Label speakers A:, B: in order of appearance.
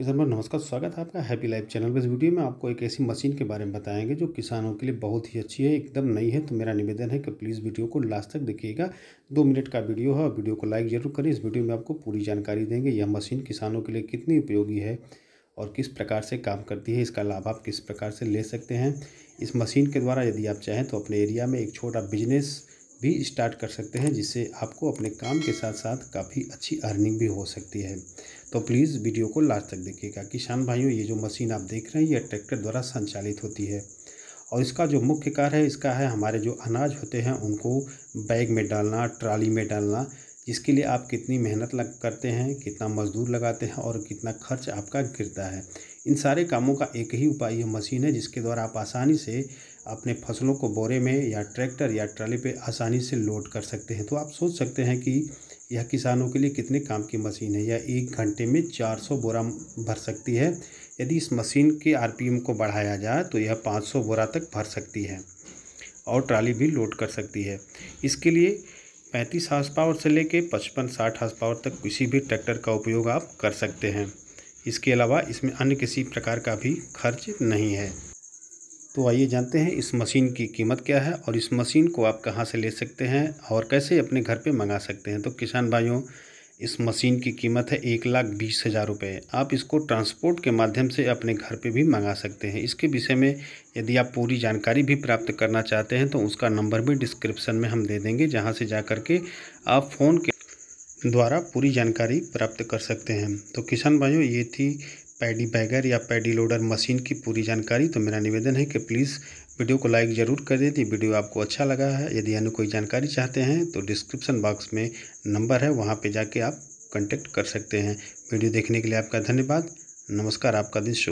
A: किसान भाई नमस्कार स्वागत है आपका हैप्पी लाइफ चैनल पर इस वीडियो में आपको एक ऐसी मशीन के बारे में बताएंगे जो किसानों के लिए बहुत ही अच्छी है एकदम नई है तो मेरा निवेदन है कि प्लीज़ वीडियो को लास्ट तक देखिएगा दो मिनट का वीडियो है और वीडियो को लाइक जरूर करें इस वीडियो में आपको पूरी जानकारी देंगे यह मशीन किसानों के लिए कितनी उपयोगी है और किस प्रकार से काम करती है इसका लाभ आप किस प्रकार से ले सकते हैं इस मशीन के द्वारा यदि आप चाहें तो अपने एरिया में एक छोटा बिजनेस भी स्टार्ट कर सकते हैं जिससे आपको अपने काम के साथ साथ काफ़ी अच्छी अर्निंग भी हो सकती है तो प्लीज़ वीडियो को लास्ट तक देखिएगा किसान भाइयों ये जो मशीन आप देख रहे हैं ये ट्रैक्टर द्वारा संचालित होती है और इसका जो मुख्य कार्य है इसका है हमारे जो अनाज होते हैं उनको बैग में डालना ट्राली में डालना इसके लिए आप कितनी मेहनत लग करते हैं कितना मजदूर लगाते हैं और कितना खर्च आपका गिरता है इन सारे कामों का एक ही उपाय यह मशीन है जिसके द्वारा आप आसानी से अपने फसलों को बोरे में या ट्रैक्टर या ट्राली पे आसानी से लोड कर सकते हैं तो आप सोच सकते हैं कि यह किसानों के लिए कितने काम की मशीन है यह एक घंटे में 400 बोरा भर सकती है यदि इस मशीन के आरपीएम को बढ़ाया जाए तो यह 500 बोरा तक भर सकती है और ट्राली भी लोड कर सकती है इसके लिए पैंतीस हाउस पावर से लेके पचपन साठ हार्स पावर तक किसी भी ट्रैक्टर का उपयोग आप कर सकते हैं इसके अलावा इसमें अन्य किसी प्रकार का भी खर्च नहीं है तो आइए जानते हैं इस मशीन की कीमत क्या है और इस मशीन को आप कहाँ से ले सकते हैं और कैसे अपने घर पे मंगा सकते हैं तो किसान भाइयों इस मशीन की कीमत है एक लाख बीस हज़ार रुपये आप इसको ट्रांसपोर्ट के माध्यम से अपने घर पे भी मंगा सकते हैं इसके विषय में यदि आप पूरी जानकारी भी प्राप्त करना चाहते हैं तो उसका नंबर भी डिस्क्रिप्शन में हम दे देंगे जहाँ से जा के आप फ़ोन के द्वारा पूरी जानकारी प्राप्त कर सकते हैं तो किसान भाइयों ये थी पैडी बैगर या पैडी लोडर मशीन की पूरी जानकारी तो मेरा निवेदन है कि प्लीज़ वीडियो को लाइक ज़रूर कर यदि वीडियो आपको अच्छा लगा है यदि अन्य कोई जानकारी चाहते हैं तो डिस्क्रिप्शन बॉक्स में नंबर है वहाँ पर जाके आप कांटेक्ट कर सकते हैं वीडियो देखने के लिए आपका धन्यवाद नमस्कार आपका दिन शुभ